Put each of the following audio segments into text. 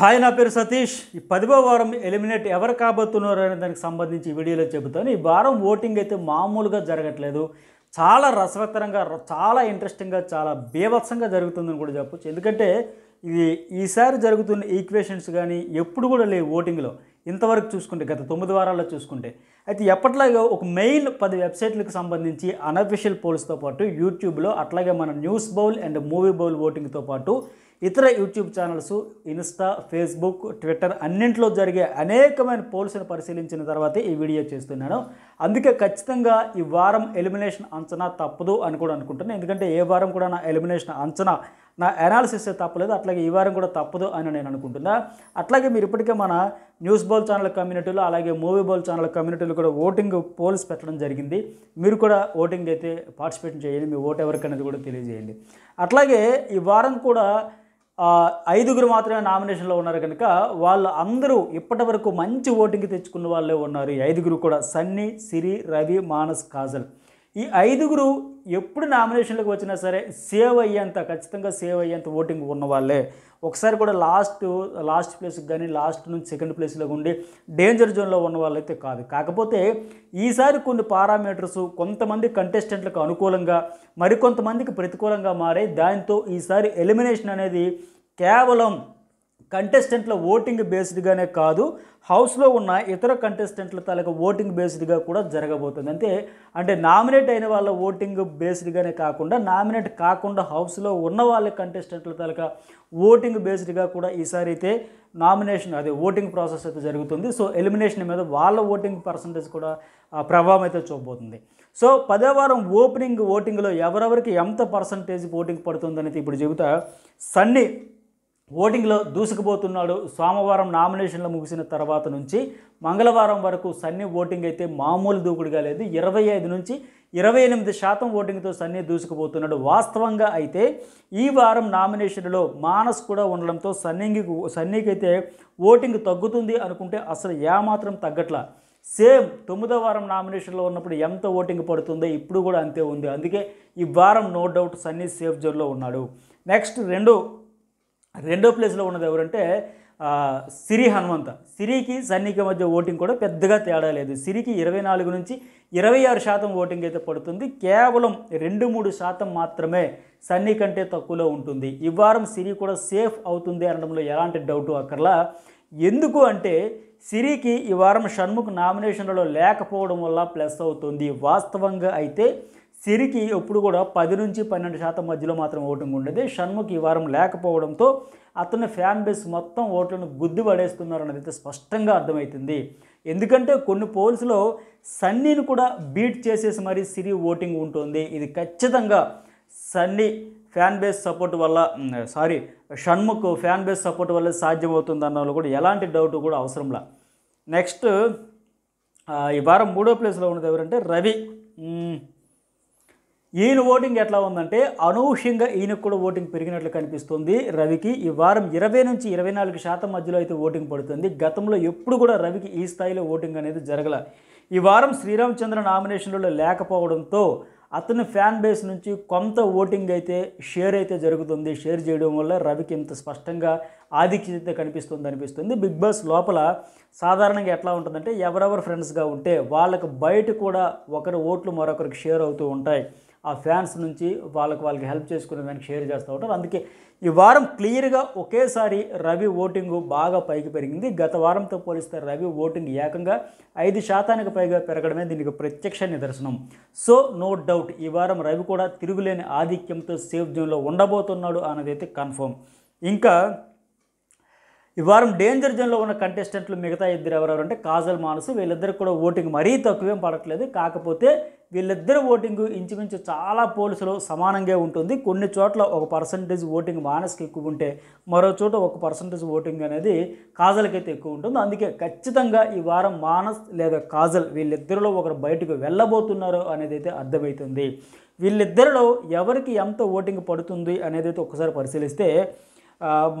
hi నా పేరు సతీష్ ఈ పదివో వారం ఎలిమినేట్ ఎవరు కాబోతున్నారు అనే దానికి సంబంధించి వీడియోలో చెబుతాను ఈ వారం ఓటింగ్ అయితే మామూలుగా జరగట్లేదు చాలా రసవత్తరంగా చాలా ఇంట్రెస్టింగ్గా చాలా బీభత్సంగా జరుగుతుందని కూడా చెప్పచ్చు ఎందుకంటే ఇది ఈసారి జరుగుతున్న ఈక్వేషన్స్ కానీ ఎప్పుడు కూడా లేవు ఓటింగ్లో ఇంతవరకు చూసుకుంటే గత తొమ్మిది వారాల్లో చూసుకుంటే అయితే ఎప్పట్లాగే ఒక మెయిన్ పది వెబ్సైట్లకు సంబంధించి అనఫిషియల్ పోల్స్తో పాటు యూట్యూబ్లో అట్లాగే మన news bowl and movie bowl ఓటింగ్తో పాటు ఇతర YouTube channels Insta Facebook Twitter అన్నింటిలో జరిగే అనేకమైన పోల్స్ను పరిశీలించిన తర్వాత ఈ వీడియో చేస్తున్నాను అందుకే ఖచ్చితంగా ఈ వారం ఎలిమినేషన్ అంచనా తప్పదు అని కూడా అనుకుంటున్నాను ఎందుకంటే ఏ వారం కూడా నా ఎలిమినేషన్ అంచనా నా అనాలిసిస్ తప్పలేదు అట్లాగే ఈ వారం కూడా తప్పదు అని నేను అనుకుంటున్నా అట్లాగే మీరు ఇప్పటికే మన న్యూస్ బోల్ ఛానల్ కమ్యూనిటీలో అలాగే మూవీ బోల్ ఛానల్ కమ్యూనిటీలో కూడా ఓటింగ్ పోల్స్ పెట్టడం జరిగింది మీరు కూడా ఓటింగ్ అయితే పార్టిసిపేట్ చేయండి మీ ఓటు ఎవరికనేది కూడా తెలియజేయండి అట్లాగే ఈ వారం కూడా ఐదుగురు మాత్రమే నామినేషన్లో ఉన్నారు కనుక వాళ్ళు అందరూ ఇప్పటి వరకు మంచి ఓటింగ్ తెచ్చుకున్న వాళ్ళే ఉన్నారు ఐదుగురు కూడా సన్నీ సిరి రవి మానస్ కాజల్ ఈ ఐదుగురు ఎప్పుడు నామినేషన్లకు వచ్చినా సరే సేవ్ అయ్యేంత ఖచ్చితంగా సేవ్ అయ్యేంత ఓటింగ్ ఉన్నవాళ్ళే ఒకసారి కూడా లాస్ట్ లాస్ట్ ప్లేస్కి కానీ లాస్ట్ నుంచి సెకండ్ ప్లేస్లో ఉండి డేంజర్ జోన్లో ఉన్న వాళ్ళైతే కాదు కాకపోతే ఈసారి కొన్ని పారామీటర్స్ కొంతమంది కంటెస్టెంట్లకు అనుకూలంగా మరికొంతమందికి ప్రతికూలంగా మారే దాంతో ఈసారి ఎలిమినేషన్ అనేది కేవలం కంటెస్టెంట్ల ఓటింగ్ బేస్డ్గానే కాదు హౌస్లో ఉన్న ఇతర కంటెస్టెంట్ల తాలూకా ఓటింగ్ బేస్డ్గా కూడా జరగబోతుంది అంతే అంటే నామినేట్ అయిన వాళ్ళ ఓటింగ్ బేస్డ్గానే కాకుండా నామినేట్ కాకుండా హౌస్లో ఉన్న వాళ్ళ కంటెస్టెంట్ల తాలూకా ఓటింగ్ బేస్డ్గా కూడా ఈసారి అయితే నామినేషన్ అదే ఓటింగ్ ప్రాసెస్ అయితే జరుగుతుంది సో ఎలిమినేషన్ మీద వాళ్ళ ఓటింగ్ పర్సంటేజ్ కూడా ప్రభావం అయితే చూపబోతుంది సో పదే వారం ఓపెనింగ్ ఓటింగ్లో ఎవరెవరికి ఎంత పర్సంటేజ్ ఓటింగ్ పడుతుందనేది ఇప్పుడు చెబుతా సన్నీ ఓటింగ్లో దూసుకుపోతున్నాడు సోమవారం నామినేషన్లు ముగిసిన తర్వాత నుంచి మంగళవారం వరకు సన్నీ ఓటింగ్ అయితే మామూలు దూకుడుగా లేదు ఇరవై ఐదు నుంచి ఇరవై ఎనిమిది శాతం ఓటింగ్తో సన్నీ దూసుకుపోతున్నాడు వాస్తవంగా అయితే ఈ వారం నామినేషన్లో మానస్ కూడా ఉండడంతో సన్నీకి సన్నీకైతే ఓటింగ్ తగ్గుతుంది అనుకుంటే అసలు ఏమాత్రం తగ్గట్లా సేమ్ తొమ్మిదో వారం నామినేషన్లో ఉన్నప్పుడు ఎంత ఓటింగ్ పడుతుందో ఇప్పుడు కూడా అంతే ఉంది అందుకే ఈ వారం నో డౌట్ సన్నీ సేఫ్ జోన్లో ఉన్నాడు నెక్స్ట్ రెండు రెండో ప్లేస్లో ఉన్నది ఎవరంటే సిరి హనుమంత సిరికి సన్నికి మధ్య ఓటింగ్ కూడా పెద్దగా తేడా లేదు సిరికి ఇరవై నాలుగు నుంచి ఇరవై ఆరు శాతం ఓటింగ్ అయితే పడుతుంది కేవలం రెండు మూడు శాతం మాత్రమే సన్ని కంటే తక్కువలో ఉంటుంది ఈ వారం సిరి కూడా సేఫ్ అవుతుంది అనడంలో ఎలాంటి డౌట్ అక్కర్లా ఎందుకు అంటే సిరికి ఈ వారం షణ్ముఖ్ నామినేషన్లలో లేకపోవడం వల్ల ప్లస్ అవుతుంది వాస్తవంగా అయితే సిరికి ఎప్పుడు కూడా పది నుంచి పన్నెండు శాతం మధ్యలో మాత్రం ఓటింగ్ ఉండేది షణ్ముఖ్ ఈ వారం లేకపోవడంతో అతని ఫ్యాన్ బేస్ మొత్తం ఓట్లను గుద్ది పడేస్తున్నారు అన్నది అయితే స్పష్టంగా అర్థమవుతుంది ఎందుకంటే కొన్ని పోల్స్లో సన్నీని కూడా బీట్ చేసేసి మరీ సిరి ఓటింగ్ ఉంటుంది ఇది ఖచ్చితంగా సన్నీ ఫ్యాన్ బేస్ సపోర్ట్ వల్ల sorry Shanmukh fan base support వల్ల సాధ్యమవుతుంది అన్న వాళ్ళు కూడా ఎలాంటి డౌట్ కూడా అవసరంలా నెక్స్ట్ ఈ వారం మూడో ప్లేస్లో ఉన్నది ఎవరంటే రవి ఈయన ఓటింగ్ ఎట్లా ఉందంటే అనూహ్యంగా ఈయనకు కూడా ఓటింగ్ పెరిగినట్లు కనిపిస్తుంది రవికి ఈ వారం ఇరవై నుంచి ఇరవై నాలుగు శాతం మధ్యలో అయితే ఓటింగ్ పడుతుంది గతంలో ఎప్పుడు కూడా రవికి ఈ స్థాయిలో ఓటింగ్ అనేది జరగల ఈ వారం శ్రీరామచంద్ర నామినేషన్లలో లేకపోవడంతో అతని ఫ్యాన్ బేస్ నుంచి కొంత ఓటింగ్ అయితే షేర్ అయితే జరుగుతుంది షేర్ చేయడం వల్ల రవికి ఇంత స్పష్టంగా ఆధిక్యత కనిపిస్తుంది అనిపిస్తుంది బిగ్ బాస్ లోపల సాధారణంగా ఎట్లా ఉంటుందంటే ఎవరెవరు ఫ్రెండ్స్గా ఉంటే వాళ్ళకు బయట కూడా ఒకరి ఓట్లు మరొకరికి షేర్ అవుతూ ఉంటాయి ఆ ఫ్యాన్స్ నుంచి వాళ్ళకి వాళ్ళకి హెల్ప్ చేసుకునే దానికి షేర్ చేస్తూ ఉంటారు అందుకే ఈ వారం క్లియర్గా ఒకేసారి రవి ఓటింగు బాగా పైకి పెరిగింది గత వారంతో పోలిస్తే రవి ఓటింగ్ ఏకంగా ఐదు శాతానికి పైగా పెరగడమే దీనికి ప్రత్యక్ష నిదర్శనం సో నో డౌట్ ఈ వారం రవి కూడా తిరుగులేని ఆధిక్యంతో సేఫ్ జోన్లో ఉండబోతున్నాడు అన్నదైతే కన్ఫర్మ్ ఇంకా ఈ వారం డేంజర్ జోన్లో ఉన్న కంటెస్టెంట్లు మిగతా ఇద్దరు ఎవరెవరు కాజల్ మానసు వీళ్ళిద్దరికి కూడా ఓటింగ్ మరీ తక్కువేం పడట్లేదు కాకపోతే వీళ్ళిద్దరు ఓటింగ్ ఇంచుమించు చాలా పోలీసులు సమానంగా ఉంటుంది కొన్ని చోట్ల ఒక పర్సంటేజ్ ఓటింగ్ మానస్కి ఎక్కువ ఉంటే మరో చోట ఒక పర్సంటేజ్ ఓటింగ్ అనేది కాజల్కైతే ఎక్కువ ఉంటుంది అందుకే ఖచ్చితంగా ఈ వారం మానస్ లేదా కాజల్ వీళ్ళిద్దరిలో ఒకరు బయటకు వెళ్ళబోతున్నారు అనేది అయితే అర్థమవుతుంది వీళ్ళిద్దరిలో ఎవరికి ఎంత ఓటింగ్ పడుతుంది అనేది అయితే ఒకసారి పరిశీలిస్తే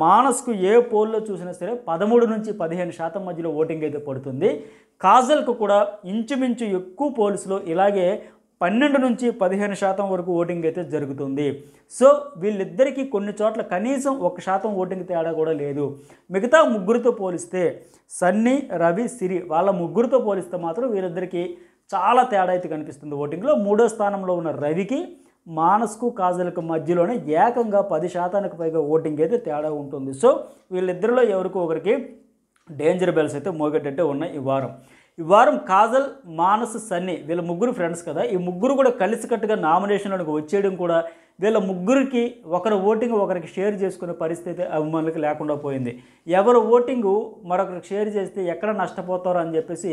మానస్కు ఏ పోల్లో చూసినా సరే పదమూడు నుంచి పదిహేను శాతం మధ్యలో ఓటింగ్ అయితే పడుతుంది కాజల్కు కూడా ఇంచుమించు ఎక్కువ పోల్స్లో ఇలాగే పన్నెండు నుంచి పదిహేను శాతం వరకు ఓటింగ్ అయితే జరుగుతుంది సో వీళ్ళిద్దరికీ కొన్ని చోట్ల కనీసం ఒక శాతం ఓటింగ్ తేడా కూడా లేదు మిగతా ముగ్గురితో పోలిస్తే సన్నీ రవి సిరి వాళ్ళ ముగ్గురితో పోలిస్తే మాత్రం వీళ్ళిద్దరికీ చాలా తేడా అయితే కనిపిస్తుంది ఓటింగ్లో మూడో స్థానంలో ఉన్న రవికి మానస్కు కాజల్కు మధ్యలోనే ఏకంగా పది శాతానికి పైగా ఓటింగ్ అయితే తేడా ఉంటుంది సో వీళ్ళిద్దరిలో ఎవరికో ఒకరికి డేంజర్ బెల్స్ అయితే మోగేటట్టే ఉన్నాయి ఈ వారం ఈ వారం కాజల్ మానస్ సన్నీ వీళ్ళ ముగ్గురు ఫ్రెండ్స్ కదా ఈ ముగ్గురు కూడా కలిసికట్టుగా నామినేషన్లకు వచ్చేయడం కూడా వీళ్ళ ముగ్గురికి ఒకరి ఓటింగ్ ఒకరికి షేర్ చేసుకునే పరిస్థితి అభిమానులకు లేకుండా పోయింది ఎవరు ఓటింగ్ మరొకరికి షేర్ చేస్తే ఎక్కడ నష్టపోతారో అని చెప్పేసి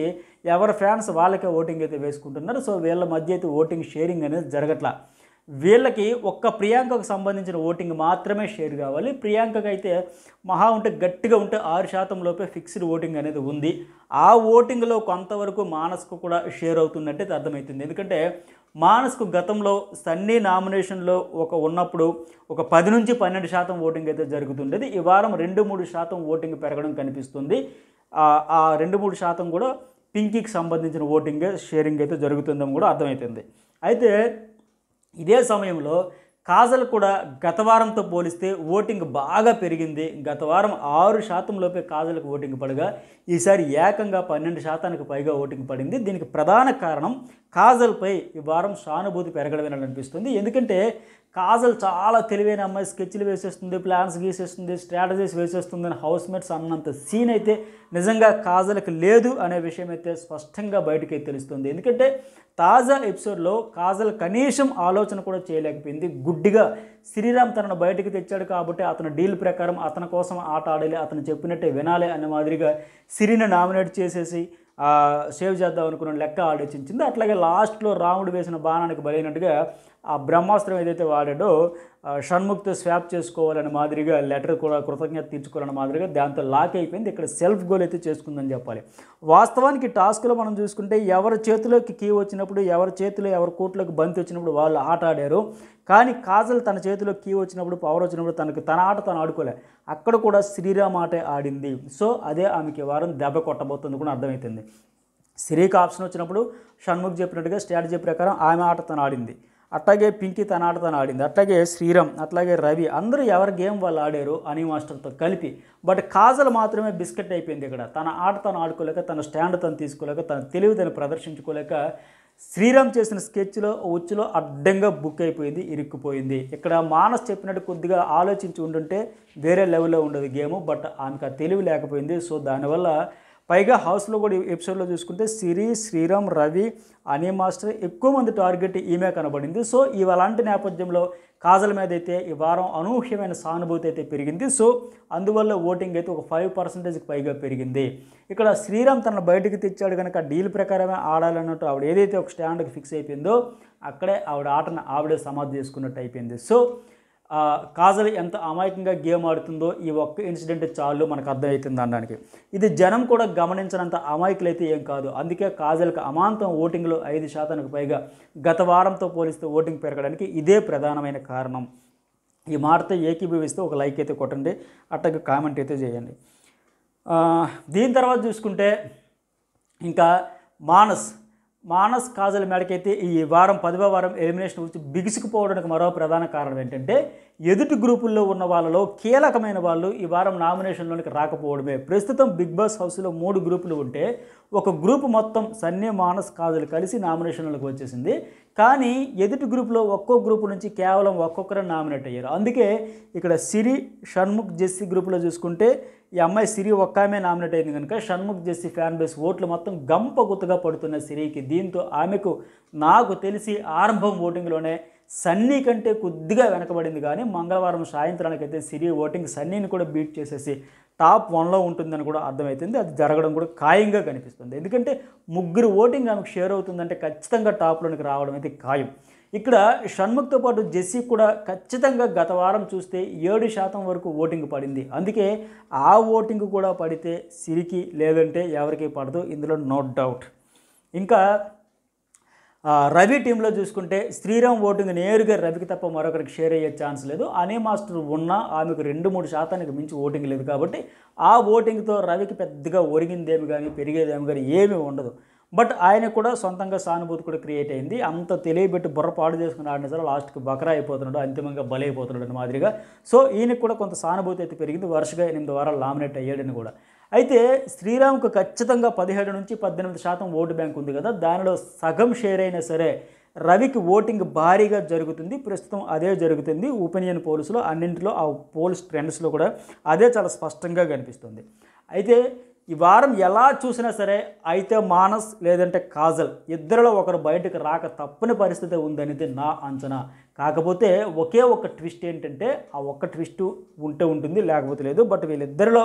ఎవరి ఫ్యాన్స్ వాళ్ళకే ఓటింగ్ అయితే వేసుకుంటున్నారు సో వీళ్ళ మధ్య అయితే ఓటింగ్ షేరింగ్ అనేది జరగట్లా వీళ్ళకి ఒక్క ప్రియాంకకు సంబంధించిన ఓటింగ్ మాత్రమే షేర్ కావాలి ప్రియాంకకు అయితే మహా ఉంటే గట్టిగా ఉంటే ఆరు శాతం లోపే ఫిక్స్డ్ ఓటింగ్ అనేది ఉంది ఆ ఓటింగ్లో కొంతవరకు మానస్కు కూడా షేర్ అవుతున్నట్టు అర్థమవుతుంది ఎందుకంటే మానస్కు గతంలో సన్నీ నామినేషన్లో ఒక ఉన్నప్పుడు ఒక పది నుంచి పన్నెండు శాతం ఓటింగ్ అయితే జరుగుతుండేది ఈ వారం రెండు మూడు శాతం ఓటింగ్ పెరగడం కనిపిస్తుంది ఆ రెండు మూడు శాతం కూడా పింకీకి సంబంధించిన ఓటింగ్ షేరింగ్ అయితే జరుగుతుందని కూడా అర్థమవుతుంది అయితే ఇదే సమయంలో కాజల్ కూడా గత వారంతో పోలిస్తే ఓటింగ్ బాగా పెరిగింది గత వారం ఆరు శాతంలోపే కాజల్కు ఓటింగ్ పడగా ఈసారి ఏకంగా పన్నెండు శాతానికి పైగా ఓటింగ్ పడింది దీనికి ప్రధాన కారణం కాజల్పై ఈ వారం సానుభూతి పెరగడమే అనిపిస్తుంది ఎందుకంటే కాజల్ చాలా తెలివైన అమ్మాయి స్కెచ్లు వేసేస్తుంది ప్లాన్స్ గీసేస్తుంది స్ట్రాటజీస్ వేసేస్తుంది అని హౌస్ మేట్స్ అన్నంత సీన్ అయితే నిజంగా కాజల్కి లేదు అనే విషయం అయితే స్పష్టంగా బయటకి తెలుస్తుంది ఎందుకంటే తాజా ఎపిసోడ్లో కాజల్ కనీసం ఆలోచన కూడా చేయలేకపోయింది గుడ్ గుడ్డిగా శ్రీరామ్ తనను బయటకు తెచ్చాడు కాబట్టి అతను డీల్ ప్రకారం అతని కోసం ఆట ఆడాలి అతను చెప్పినట్టే వినాలి అనే మాదిరిగా సిరిని నామినేట్ చేసేసి సేవ్ చేద్దాం అనుకున్న లెక్క ఆలోచించింది అట్లాగే లాస్ట్లో రాముడు వేసిన బాణానికి బలైనట్టుగా ఆ బ్రహ్మాస్త్రం ఏదైతే వాడాడో షణ్ముఖ్తో స్వాప్ చేసుకోవాలని మాదిరిగా లెటర్ కూడా కృతజ్ఞత తీర్చుకోవాలని మాదిరిగా దాంతో లాక్ అయిపోయింది ఇక్కడ సెల్ఫ్ గోల్ అయితే చేసుకుందని చెప్పాలి వాస్తవానికి టాస్క్లో మనం చూసుకుంటే ఎవరి చేతిలోకి కీ వచ్చినప్పుడు ఎవరి చేతిలో ఎవరి కోట్లోకి బంతి వచ్చినప్పుడు వాళ్ళు ఆట ఆడారు కానీ కాజల్ తన చేతిలో కీ వచ్చినప్పుడు పవర్ వచ్చినప్పుడు తనకు తన ఆట తను ఆడుకోలే అక్కడ కూడా శ్రీరామ్ ఆటే ఆడింది సో అదే ఆమెకి వారం దెబ్బ కొట్టబోతుంది కూడా అర్థమవుతుంది సిరీకి ఆప్షన్ వచ్చినప్పుడు షణ్ముఖ్ చెప్పినట్టుగా స్ట్రాటజీ ప్రకారం ఆమె ఆట తను ఆడింది అట్లాగే పింకి తన ఆట తను ఆడింది అట్లాగే శ్రీరామ్ అట్లాగే రవి అందరూ ఎవరి గేమ్ వాళ్ళు ఆడారు అని మాస్టర్తో కలిపి బట్ కాజల్ మాత్రమే బిస్కెట్ అయిపోయింది ఇక్కడ తన ఆట తను ఆడుకోలేక తన స్టాండ్ తను తీసుకోలేక తన తెలివితేను ప్రదర్శించుకోలేక శ్రీరామ్ చేసిన స్కెచ్లో ఉచ్చులో అడ్డంగా బుక్ అయిపోయింది ఇరుక్కుపోయింది ఇక్కడ మానస్ చెప్పినట్టు కొద్దిగా ఆలోచించి ఉండుంటే వేరే లెవెల్లో ఉండదు గేమ్ బట్ ఆమెకు ఆ తెలివి లేకపోయింది సో దానివల్ల పైగా హౌస్లో కూడా ఎపిసోడ్లో చూసుకుంటే సిరి శ్రీరామ్ రవి అనే మాస్టర్ ఎక్కువ మంది టార్గెట్ ఈమె కనబడింది సో ఇవలాంటి నేపథ్యంలో కాజల్ మీద అయితే ఈ వారం అనూహ్యమైన సానుభూతి అయితే పెరిగింది సో అందువల్ల ఓటింగ్ అయితే ఒక ఫైవ్ పర్సెంటేజ్కి పైగా పెరిగింది ఇక్కడ శ్రీరామ్ తన బయటకు తెచ్చాడు కనుక డీల్ ప్రకారమే ఆడాలన్నట్టు ఆవిడ ఏదైతే ఒక స్టాండ్కి ఫిక్స్ అయిపోయిందో అక్కడే ఆవిడ ఆటను ఆవిడే సమాధి చేసుకున్నట్టు అయిపోయింది సో కాజల్ ఎంత అమాయకంగా గేమ్ ఆడుతుందో ఈ ఒక్క ఇన్సిడెంట్ చాలు మనకు అర్థమవుతుంది అనడానికి ఇది జనం కూడా గమనించినంత అమాయకులు అయితే ఏం కాదు అందుకే కాజల్కి అమాంతం ఓటింగ్లో ఐదు శాతానికి పైగా గత వారంతో పోలిస్తే ఓటింగ్ పెరగడానికి ఇదే ప్రధానమైన కారణం ఈ మాటతో ఏకీభవిస్తే ఒక లైక్ అయితే కొట్టండి అట్టగా కామెంట్ అయితే చేయండి దీని తర్వాత చూసుకుంటే ఇంకా మానస్ మానస్ కాజల్ మేడకైతే ఈ వారం పదవ వారం ఎలిమినేషన్ వచ్చి బిగుసుకుపోవడానికి మరో ప్రధాన కారణం ఏంటంటే ఎదుటి గ్రూపుల్లో ఉన్న వాళ్ళలో కీలకమైన వాళ్ళు ఈ వారం నామినేషన్లోనికి రాకపోవడమే ప్రస్తుతం బిగ్ బాస్ హౌస్లో మూడు గ్రూపులు ఉంటే ఒక గ్రూప్ మొత్తం సన్నీ మానస్ కాజులు కలిసి నామినేషన్లకు వచ్చేసింది కానీ ఎదుటి గ్రూప్లో ఒక్కో గ్రూప్ నుంచి కేవలం ఒక్కొక్కరు నామినేట్ అయ్యారు అందుకే ఇక్కడ సిరి షణ్ముఖ్ జెస్సీ గ్రూపులో చూసుకుంటే ఈ అమ్మాయి సిరి ఒక్క ఆమె నామినేట్ అయింది కనుక షణ్ముఖ్ జెస్సీ ఫ్యాన్ బేస్ ఓట్లు మొత్తం గంప గుత్తుగా పడుతున్న సిరికి దీంతో ఆమెకు నాకు తెలిసి ఆరంభం ఓటింగ్లోనే సన్నీ కంటే కొద్దిగా వెనకబడింది కానీ మంగళవారం సాయంత్రానికి అయితే సిరి ఓటింగ్ సన్నీని కూడా బీట్ చేసేసి టాప్ వన్లో ఉంటుందని కూడా అర్థమవుతుంది అది జరగడం కూడా ఖాయంగా కనిపిస్తుంది ఎందుకంటే ముగ్గురు ఓటింగ్ ఆమెకు షేర్ అవుతుందంటే ఖచ్చితంగా టాప్లోనికి రావడం అయితే ఖాయం ఇక్కడ షణ్ముఖ్తో పాటు జెస్సీ కూడా ఖచ్చితంగా గత వారం చూస్తే ఏడు శాతం వరకు ఓటింగ్ పడింది అందుకే ఆ ఓటింగ్ కూడా పడితే సిరికి లేదంటే ఎవరికి పడదు ఇందులో నో డౌట్ ఇంకా రవి టీంలో చూసుకుంటే శ్రీరామ్ ఓటింగ్ నేరుగా రవికి తప్ప మరొకరికి షేర్ అయ్యే ఛాన్స్ లేదు అనే మాస్టర్ ఉన్నా ఆమెకు రెండు మూడు శాతానికి మించి ఓటింగ్ లేదు కాబట్టి ఆ ఓటింగ్తో రవికి పెద్దగా ఒరిగిందేమి కానీ పెరిగేదేమి కానీ ఏమీ ఉండదు బట్ ఆయన కూడా సొంతంగా సానుభూతి కూడా క్రియేట్ అయింది అంత తెలియబెట్టి బుర్ర పాడు చేసుకుని ఆడిన సరే లాస్ట్కి బకరా అయిపోతున్నాడు అంతిమంగా బలైపోతున్నాడు మాదిరిగా సో ఈయనకు కూడా కొంత సానుభూతి అయితే పెరిగింది వరుసగా ఎనిమిది వారాలు లామినేట్ అయ్యాడని కూడా అయితే శ్రీరామ్కు ఖచ్చితంగా పదిహేడు నుంచి పద్దెనిమిది శాతం ఓటు బ్యాంక్ ఉంది కదా దానిలో సగం షేర్ అయినా సరే రవికి ఓటింగ్ భారీగా జరుగుతుంది ప్రస్తుతం అదే జరుగుతుంది ఒపీనియన్ పోల్స్లో అన్నింటిలో ఆ పోల్స్ ట్రెండ్స్లో కూడా అదే చాలా స్పష్టంగా కనిపిస్తుంది అయితే ఈ వారం ఎలా చూసినా సరే అయితే మానస్ లేదంటే కాజల్ ఇద్దరిలో ఒకరు బయటకు రాక తప్పని పరిస్థితి ఉందనేది నా అంచనా కాకపోతే ఒకే ఒక ట్విస్ట్ ఏంటంటే ఆ ఒక్క ట్విస్ట్ ఉంటే ఉంటుంది లేకపోతే లేదు బట్ వీళ్ళిద్దరిలో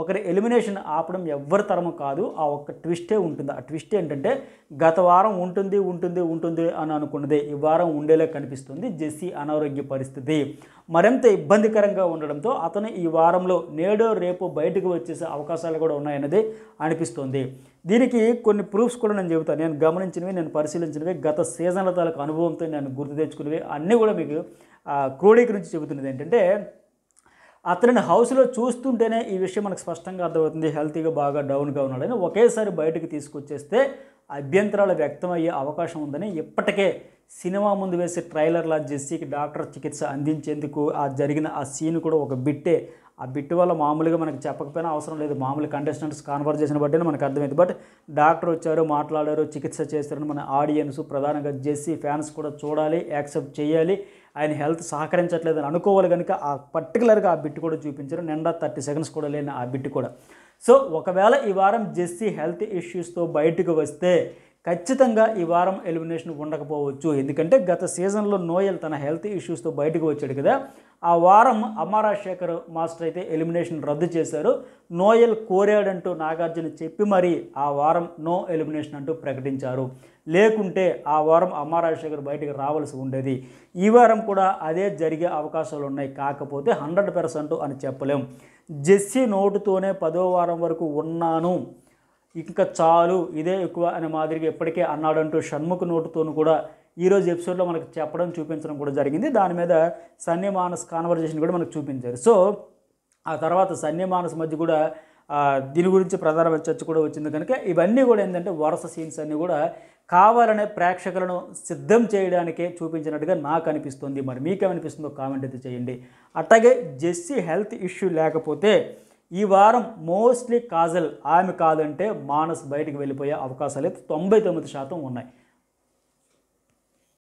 ఒకరి ఎలిమినేషన్ ఆపడం ఎవ్వరి తరము కాదు ఆ ఒక్క ట్విస్టే ఉంటుంది ఆ ట్విస్ట్ ఏంటంటే గత వారం ఉంటుంది ఉంటుంది ఉంటుంది అని అనుకున్నదే ఈ వారం ఉండేలా కనిపిస్తుంది జెస్సీ అనారోగ్య పరిస్థితి మరింత ఇబ్బందికరంగా ఉండడంతో అతను ఈ వారంలో నేడో రేపు బయటకు వచ్చేసే అవకాశాలు కూడా ఉన్నాయన్నది అనిపిస్తుంది దీనికి కొన్ని ప్రూఫ్స్ కూడా నేను చెబుతాను నేను గమనించినవి నేను పరిశీలించినవి గత సీజన్ల తాలూకు అనుభవంతో నేను గుర్తు తెచ్చుకున్నవి అన్నీ కూడా మీకు క్రోడీకరించి చెబుతున్నది ఏంటంటే అతనిని హౌస్లో చూస్తుంటేనే ఈ విషయం మనకు స్పష్టంగా అర్థమవుతుంది హెల్తీగా బాగా డౌన్గా ఉన్నాడని ఒకేసారి బయటకు తీసుకొచ్చేస్తే అభ్యంతరాలు వ్యక్తమయ్యే అవకాశం ఉందని ఇప్పటికే సినిమా ముందు వేసే ట్రైలర్లా జెస్సీకి డాక్టర్ చికిత్స అందించేందుకు ఆ జరిగిన ఆ సీన్ కూడా ఒక బిట్టే ఆ బిట్టు వల్ల మామూలుగా మనకు చెప్పకపోయినా అవసరం లేదు మామూలు కంటెస్టెంట్స్ కాన్వర్జేషన్ బట్టే మనకు అర్థమైంది బట్ డాక్టర్ వచ్చారు మాట్లాడారు చికిత్స చేస్తారని మన ఆడియన్స్ ప్రధానంగా జెస్సీ ఫ్యాన్స్ కూడా చూడాలి యాక్సెప్ట్ చేయాలి ఆయన హెల్త్ సహకరించట్లేదని అనుకోవాలి కనుక ఆ పర్టికులర్గా ఆ బిట్టు కూడా చూపించారు నిండా థర్టీ సెకండ్స్ కూడా లేని ఆ బిట్టు కూడా సో ఒకవేళ ఈ వారం జెస్సీ హెల్త్ ఇష్యూస్తో బయటకు వస్తే ఖచ్చితంగా ఈ వారం ఎలిమినేషన్ ఉండకపోవచ్చు ఎందుకంటే గత సీజన్లో నోయల్ తన హెల్త్ ఇష్యూస్తో బయటకు వచ్చాడు కదా ఆ వారం అమారా మాస్టర్ అయితే ఎలిమినేషన్ రద్దు చేశారు నోయల్ కోరాడంటూ నాగార్జున చెప్పి మరీ ఆ వారం నో ఎలిమినేషన్ అంటూ ప్రకటించారు లేకుంటే ఆ వారం అమారా బయటకు రావాల్సి ఉండేది ఈ వారం కూడా అదే జరిగే అవకాశాలు ఉన్నాయి కాకపోతే హండ్రెడ్ పర్సెంట్ అని చెప్పలేం జెస్సీ నోటుతోనే పదో వారం వరకు ఉన్నాను ఇంకా చాలు ఇదే ఎక్కువ అనే మాదిరిగా ఎప్పటికే అన్నాడంటూ షణ్ముఖ నోటుతోనూ కూడా ఈరోజు ఎపిసోడ్లో మనకు చెప్పడం చూపించడం కూడా జరిగింది దాని మీద సన్నీ మానస్ కాన్వర్జేషన్ కూడా మనకు చూపించారు సో ఆ తర్వాత సన్నీ మానస్ మధ్య కూడా దీని గురించి ప్రధాన చర్చ కూడా వచ్చింది కనుక ఇవన్నీ కూడా ఏంటంటే వరుస సీన్స్ అన్నీ కూడా కావాలనే ప్రేక్షకులను సిద్ధం చేయడానికే చూపించినట్టుగా నాకు అనిపిస్తుంది మరి మీకేమనిపిస్తుందో కామెంట్ అయితే చేయండి అట్లాగే జెస్సీ హెల్త్ ఇష్యూ లేకపోతే ఈ వారం మోస్ట్లీ కాజల్ ఆమె కాదంటే మానస్ బయటకు వెళ్ళిపోయే అవకాశాలు అయితే తొంభై తొమ్మిది శాతం ఉన్నాయి